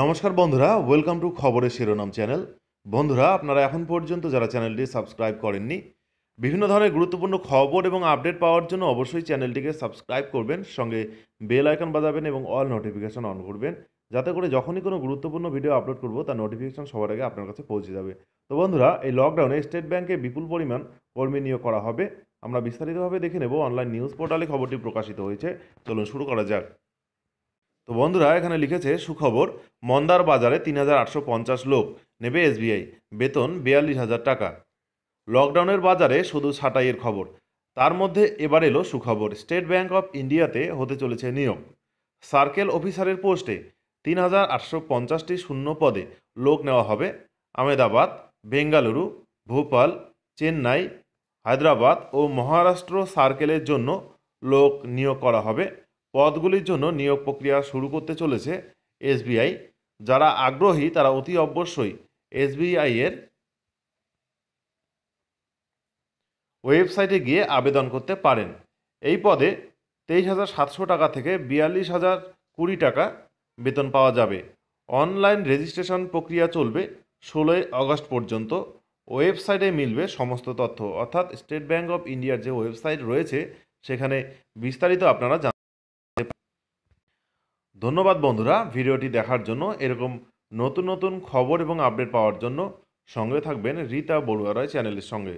নমস্কার বন্ধুরা welcome to খবরের শিরোনাম চ্যানেল বন্ধুরা আপনারা এখন পর্যন্ত যারা চ্যানেলটি সাবস্ক্রাইব করেননি বিভিন্ন ধরনের গুরুত্বপূর্ণ খবর এবং আপডেট পাওয়ার জন্য অবশ্যই চ্যানেলটিকে সাবস্ক্রাইব করবেন সঙ্গে বেল আইকন বাজাবেন এবং অল নোটিফিকেশন অন করবেন যাতে করে যখনই কোনো গুরুত্বপূর্ণ ভিডিও আপলোড করব তার নোটিফিকেশন সবার আগে আপনার কাছে পৌঁছে যাবে তো বন্ধুরা এই লকডাউনে স্টেট ব্যাংকে বিপুল পরিমাণ কর্মী নিয়োগ করা হবে আমরা বিস্তারিতভাবে দেখে নেব অনলাইন নিউজ পোর্টালে খবরটি প্রকাশিত হয়েছে চলুন শুরু করা যাক তো বন্ধুরা এখানে লিখেছে সুখবর মন্দার বাজারে তিন হাজার আটশো পঞ্চাশ লোক নেবে এসবিআই বেতন বিয়াল্লিশ হাজার টাকা লকডাউনের বাজারে শুধু ছাটাইয়ের খবর তার মধ্যে এবার এলো সুখবর স্টেট ব্যাংক অফ ইন্ডিয়াতে হতে চলেছে নিয়োগ সার্কেল অফিসারের পোস্টে তিন হাজার আটশো পঞ্চাশটি শূন্য পদে লোক নেওয়া হবে আমেদাবাদ বেঙ্গালুরু ভোপাল চেন্নাই হায়দ্রাবাদ ও মহারাষ্ট্র সার্কেলের জন্য লোক নিয়োগ করা হবে পদগুলির জন্য নিয়োগ প্রক্রিয়া শুরু করতে চলেছে এসবিআই যারা আগ্রহী তারা অতি অবশ্যই এসবিআই এর ওয়েবসাইটে গিয়ে আবেদন করতে পারেন এই পদে তেইশ হাজার সাতশো টাকা থেকে বিয়াল্লিশ হাজার কুড়ি টাকা বেতন পাওয়া যাবে অনলাইন রেজিস্ট্রেশন প্রক্রিয়া চলবে ষোলোই অগস্ট পর্যন্ত ওয়েবসাইটে মিলবে সমস্ত তথ্য অর্থাৎ স্টেট ব্যাঙ্ক অফ ইন্ডিয়ার যে ওয়েবসাইট রয়েছে সেখানে বিস্তারিত আপনারা ধন্যবাদ বন্ধুরা ভিডিওটি দেখার জন্য এরকম নতুন নতুন খবর এবং আপডেট পাওয়ার জন্য সঙ্গে থাকবেন রীতা বড়ুয়া রায় চ্যানেলের সঙ্গে